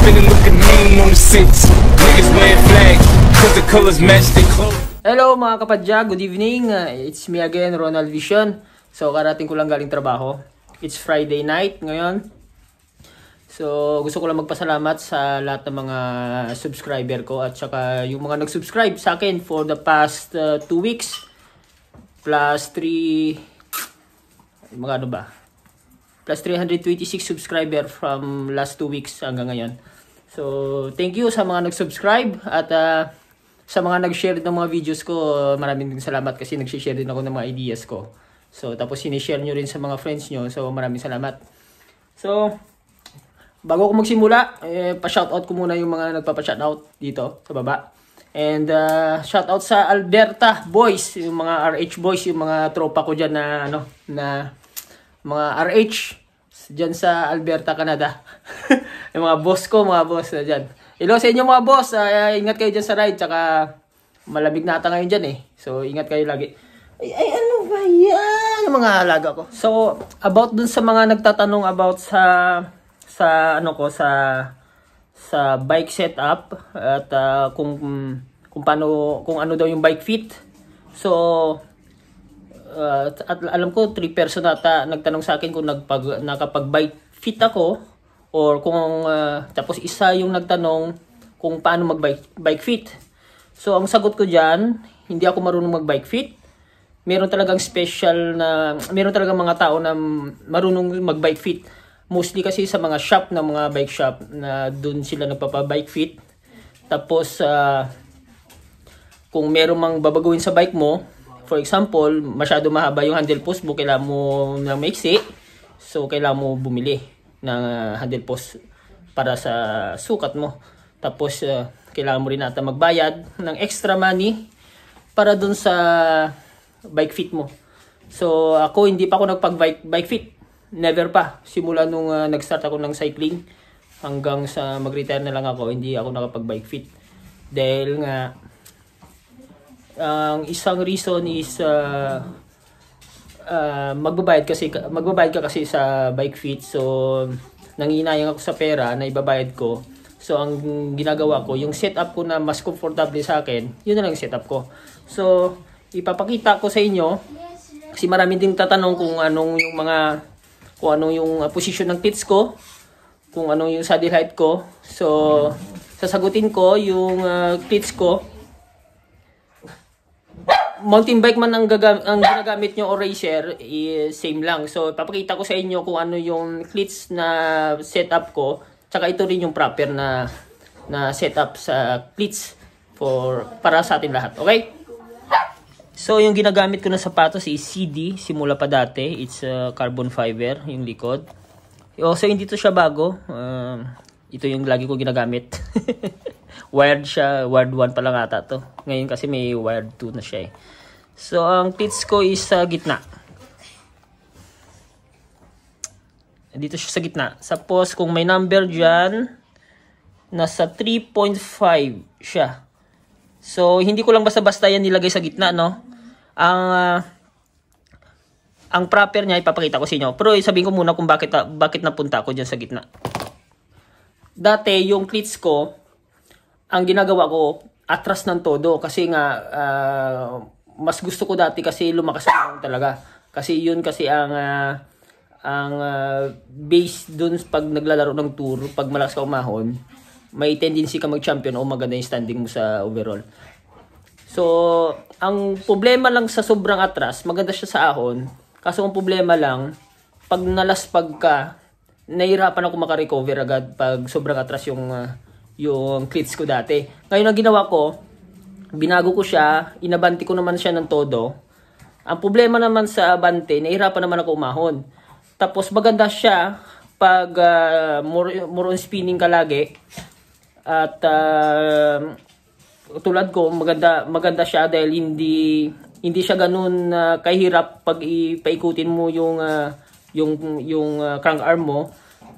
spinning looking mean on the six. Niggas wearing flags, cause the colors match their clothes. Hello mga kapadya, good evening. Uh, it's me again, Ronald Vision. So karating ko lang galing trabaho. It's Friday night ngayon. So gusto ko lang magpasalamat sa lahat ng mga subscriber ko at saka yung mga nag-subscribe sa akin for the past 2 uh, weeks plus 3 mga ano ba Plus 326 subscriber from last 2 weeks hanggang ngayon. So, thank you sa mga nag-subscribe at uh, sa mga nag-share ng mga videos ko. Maraming din salamat kasi nag-share din ako ng mga ideas ko. So, tapos sinishare nyo rin sa mga friends nyo. So, maraming salamat. So, bago ko magsimula, eh, pa-shoutout ko muna yung mga nagpapa-shoutout dito sa baba. And uh, shoutout sa Alberta boys, yung mga RH boys, yung mga tropa ko diyan na ano na mga RH dyan sa Alberta, Canada. yung mga boss ko, mga boss na eh, dyan. Hello sa inyo mga boss. Uh, ingat kayo dyan sa ride. Tsaka malamig na ata ngayon dyan eh. So ingat kayo lagi. Ay, ay ano ba yan? Mga alaga ko. So about dun sa mga nagtatanong about sa sa ano ko sa sa bike setup at uh, kung kung paano kung ano daw yung bike fit. So uh, at alam ko 3 person ata nagtanong sa akin kung nagpag nakapag bike fit ako or kung uh, tapos isa yung nagtanong kung paano mag bike, bike fit. So ang sagot ko diyan, hindi ako marunong mag bike fit. Meron talagang special na meron talagang mga tao na marunong mag bike fit. Mostly kasi sa mga shop na mga bike shop na doon sila nagpapa-bike fit. Tapos uh, kung meron mang babaguhin sa bike mo, for example, masyado mahaba yung handle post mo, kailangan mo na maiksi. So, kailangan mo bumili ng ah, handle post para sa sukat mo. Tapos, uh, kailangan mo rin nata magbayad ng extra money para dun sa bike fit mo. So, ako hindi pa ako nagpag-bike bike fit. Never pa. Simula nung uh, nag-start ako ng cycling hanggang sa mag-retire na lang ako, hindi ako nakapag-bike fit. Dahil nga, ang uh, isang reason is uh, uh, magbabayad kasi magbabayad ka kasi sa bike fit. So nanginayang ako sa pera na ibabayad ko. So ang ginagawa ko, yung setup ko na mas comfortable sa akin, yun na lang yung setup ko. So ipapakita ko sa inyo kasi marami ding tatanong kung anong yung mga kung ano yung uh, position ng tits ko, kung ano yung saddle height ko. So sasagutin ko yung uh, tits ko mountain bike man ang, ang ginagamit nyo o racer, eh, same lang. So, papakita ko sa inyo kung ano yung cleats na setup ko. Tsaka ito rin yung proper na na setup sa cleats for para sa atin lahat. Okay? So, yung ginagamit ko na sapatos is CD. Simula pa dati. It's uh, carbon fiber, yung likod. So, hindi to siya bago. Uh, ito yung lagi ko ginagamit. wired siya, wired 1 pa lang ata to. Ngayon kasi may wired 2 na siya eh. So, ang pits ko is sa gitna. Dito siya sa gitna. Tapos, kung may number dyan, nasa 3.5 siya. So, hindi ko lang basta-basta yan nilagay sa gitna, no? Ang... Uh, ang proper niya ipapakita ko sa inyo. Pero sabihin ko muna kung bakit ah, bakit napunta ko diyan sa gitna. Dati yung cleats ko ang ginagawa ko, atras ng todo. Kasi nga, uh, mas gusto ko dati kasi lumakas ako talaga. Kasi yun kasi ang... Uh, ang uh, base dun pag naglalaro ng tour, pag malakas ka umahon, may tendency ka mag-champion o maganda yung standing mo sa overall. So, ang problema lang sa sobrang atras, maganda siya sa ahon. Kaso ang problema lang, pag nalaspag ka, nahirapan ako makarecover agad pag sobrang atras yung uh, yung cleats ko dati. Ngayon ang ginawa ko, binago ko siya, inabanti ko naman siya ng todo. Ang problema naman sa abante, nahihirapan naman ako umahon. Tapos maganda siya pag uh, more, more on spinning ka lagi. At uh, tulad ko, maganda maganda siya dahil hindi hindi siya ganun uh, kahirap pag ipaikutin mo yung uh, yung yung uh, crank arm mo.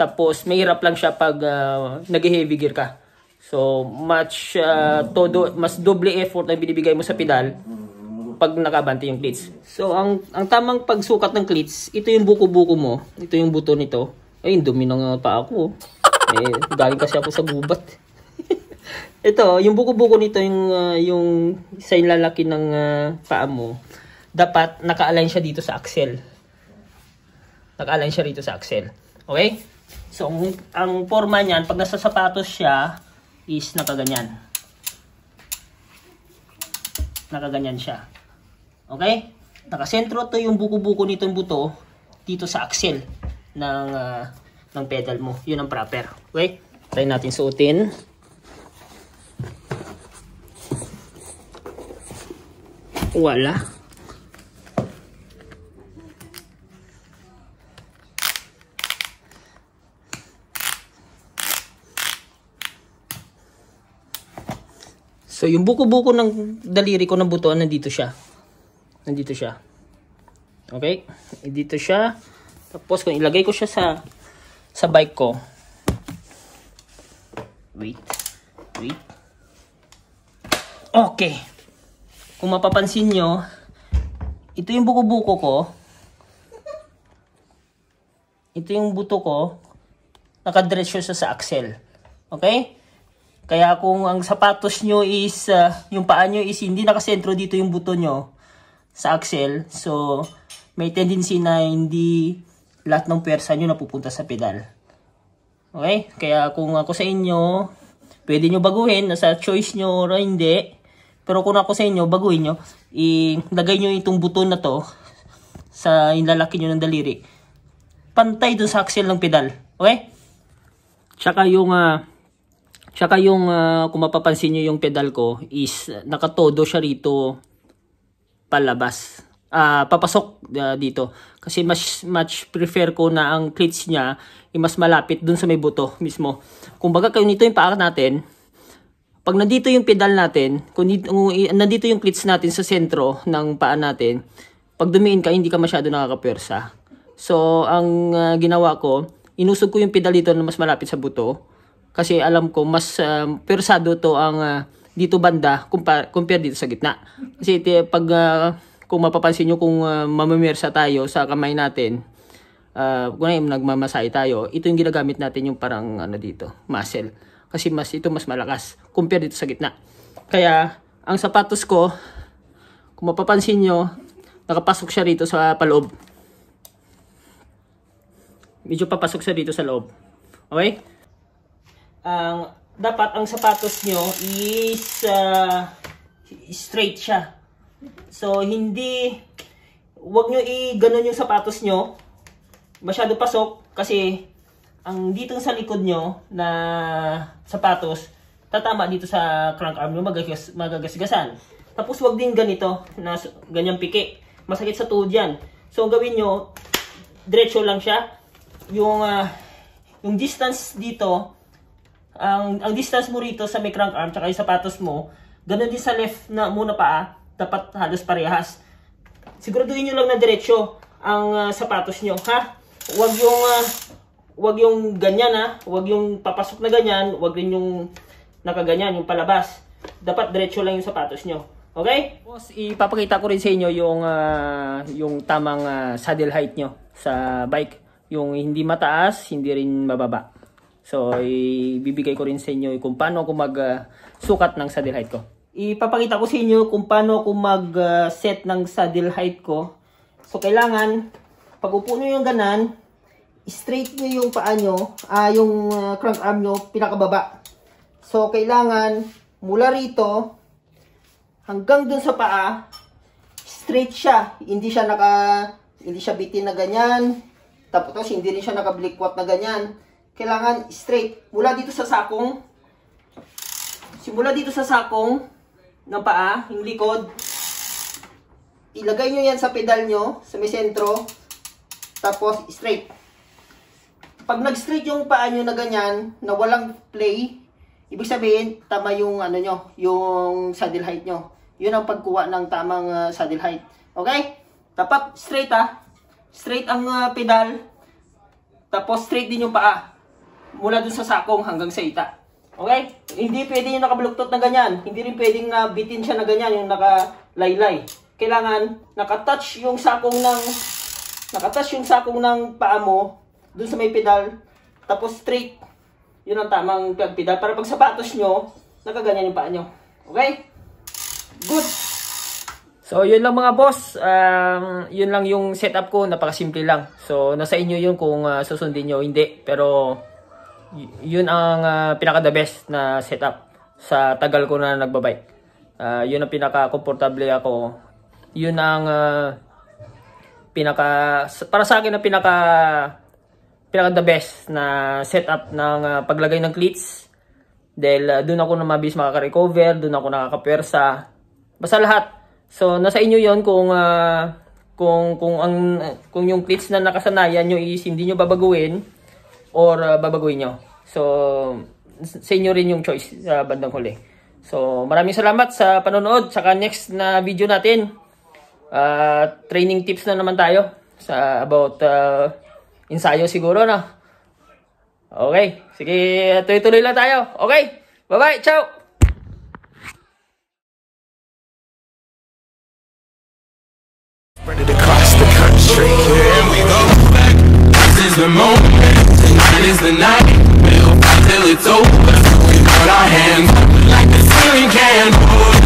Tapos mahirap lang siya pag uh, nag-heavy gear ka. So, much, uh, todo, mas doble effort na binibigay mo sa pedal pag nakabante yung cleats. So, ang, ang tamang pagsukat ng cleats, ito yung buko-buko mo. Ito yung buto nito. Ay, dumi ng pa ako. Eh, galing kasi ako sa gubat. ito, yung buko-buko nito, yung, uh, yung sa lalaki ng uh, paa mo, dapat naka-align siya dito sa axle. Naka-align siya dito sa axle. Okay? So, ang, ang forma niyan, pag nasa sapatos siya, is nakaganyan. Nakaganyan siya. Okay? Nakasentro to yung buko-buko nitong buto dito sa axle ng uh, ng pedal mo. 'Yun ang proper. Okay? Try natin suotin. Wala. So, yung buko-buko ng daliri ko ng buto, nandito siya. Nandito siya. Okay? Dito siya. Tapos, kung ilagay ko siya sa sa bike ko. Wait. Wait. Okay. Kung mapapansin nyo, ito yung buko-buko ko. Ito yung buto ko. Nakadress siya sa axle. Okay? Kaya kung ang sapatos nyo is, uh, yung paa nyo is hindi nakasentro dito yung buto nyo sa axle. So, may tendency na hindi lahat ng pwersa nyo napupunta sa pedal. Okay? Kaya kung ako sa inyo, pwede nyo baguhin. Nasa choice nyo or hindi. Pero kung ako sa inyo, baguhin nyo. Ilagay nyo itong buto na to sa inlalaki nyo ng daliri. Pantay dun sa axle ng pedal. Okay? Tsaka yung... Uh, Tsaka yung, uh, kung mapapansin nyo yung pedal ko, is uh, nakatodo siya rito palabas. Uh, papasok uh, dito. Kasi mas much prefer ko na ang cleats niya ay eh, mas malapit dun sa may buto mismo. Kung baga kayo nito yung paa natin, pag nandito yung pedal natin, kung nandito yung cleats natin sa sentro ng paa natin, pag dumiin ka, hindi ka masyado nakakapwersa. So, ang uh, ginawa ko, inusog ko yung pedal dito na mas malapit sa buto. Kasi alam ko, mas um, persado to ang uh, dito banda compare, compare dito sa gitna. Kasi iti, pag, uh, kung mapapansin niyo kung uh, mamamersa tayo sa kamay natin, uh, kung na nagmamasay tayo, ito yung ginagamit natin yung parang ano dito, muscle. Kasi mas ito mas malakas compare dito sa gitna. Kaya, ang sapatos ko, kung mapapansin niyo, nakapasok siya rito sa paloob. Medyo papasok siya dito sa loob. Okay? ang dapat ang sapatos nyo is uh, straight siya. So, hindi, wag nyo i-ganon yung sapatos nyo. Masyado pasok kasi ang dito sa likod nyo na sapatos, tatama dito sa crank arm nyo, magagas, magagasgasan. Tapos, wag din ganito, na ganyang piki. Masakit sa tuhod yan. So, ang gawin nyo, diretso lang siya. Yung, uh, yung distance dito, ang, ang distance mo rito sa may crank arm tsaka yung sapatos mo, ganun din sa left na muna paa, dapat halos parehas. Siguraduhin nyo lang na diretsyo ang uh, sapatos nyo, ha? Huwag yung, uh, ah, wag yung ganyan, ha? Huwag yung papasok na ganyan, huwag rin yung nakaganyan, yung palabas. Dapat diretsyo lang yung sapatos nyo. Okay? Boss, ipapakita ko rin sa inyo yung, uh, yung tamang uh, saddle height nyo sa bike. Yung hindi mataas, hindi rin mababa. So, ibibigay ko rin sa inyo kung paano ako mag-sukat uh, ng saddle height ko. Ipapakita ko sa inyo kung paano ako mag-set uh, ng saddle height ko. So, kailangan, pag upo nyo yung ganan, straight nyo yung paa nyo, uh, yung uh, crank arm nyo, pinakababa. So, kailangan, mula rito, hanggang dun sa paa, straight siya. Hindi siya naka, hindi siya bitin na ganyan. Tapos, hindi rin siya naka-blikwat na ganyan kailangan straight. Mula dito sa sakong, simula dito sa sakong ng paa, yung likod, ilagay nyo yan sa pedal nyo, sa may sentro, tapos straight. Pag nag-straight yung paa nyo na ganyan, na walang play, ibig sabihin, tama yung ano nyo, yung saddle height nyo. Yun ang pagkuha ng tamang uh, saddle height. Okay? Tapat, straight ah. Straight ang uh, pedal, tapos straight din yung paa mula dun sa sakong hanggang sa ita. Okay? Hindi pwedeng yung nakabuluktot na ganyan. Hindi rin pwedeng na ah, bitin siya na ganyan, yung nakalaylay. Kailangan nakatouch yung sakong ng nakatouch yung sakong ng paa mo dun sa may pedal. Tapos straight. Yun ang tamang pedal. Para pag sapatos nyo, nakaganyan yung paa nyo. Okay? Good. So, yun lang mga boss. Um, yun lang yung setup ko. Napakasimple lang. So, nasa inyo yun kung uh, susundin nyo hindi. Pero, yun ang uh, ah, pinaka the best na setup sa tagal ko na nagbabike. Uh, yun ang pinaka komportable ako. Yun ang uh, pinaka para sa akin ang pinaka pinaka the best na setup ng uh, paglagay ng cleats. Dahil uh, doon ako na mabilis makaka-recover, doon ako nakakapersa. Basta lahat. So nasa inyo 'yon kung uh, kung kung ang kung yung cleats na nakasanayan nyo is hindi nyo babaguhin or uh, babaguhin nyo. So, sa inyo rin yung choice sa uh, bandang huli. So, maraming salamat sa panonood. Saka next na video natin, uh, training tips na naman tayo sa about uh, ensayo siguro, no? Okay, sige, tuloy-tuloy lang tayo. Okay, bye-bye, ciao! the moment. Tonight is the night, we'll fight till it's over We put our hands up like the ceiling can hold